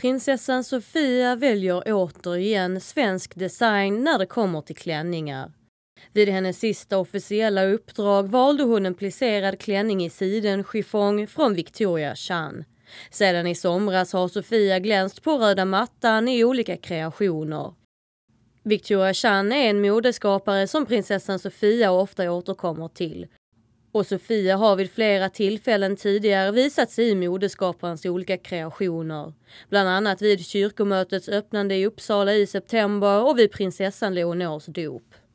Prinsessan Sofia väljer återigen svensk design när det kommer till klänningar. Vid hennes sista officiella uppdrag valde hon en plisserad klänning i sidenchiffong från Victoria Chan. Sedan i somras har Sofia glänst på röda mattan i olika kreationer. Victoria Chan är en modeskapare som prinsessan Sofia ofta återkommer till och Sofia har vid flera tillfällen tidigare visat sig i modeskaparens olika kreationer. Bland annat vid kyrkomötets öppnande i Uppsala i september och vid prinsessan Leonors dop.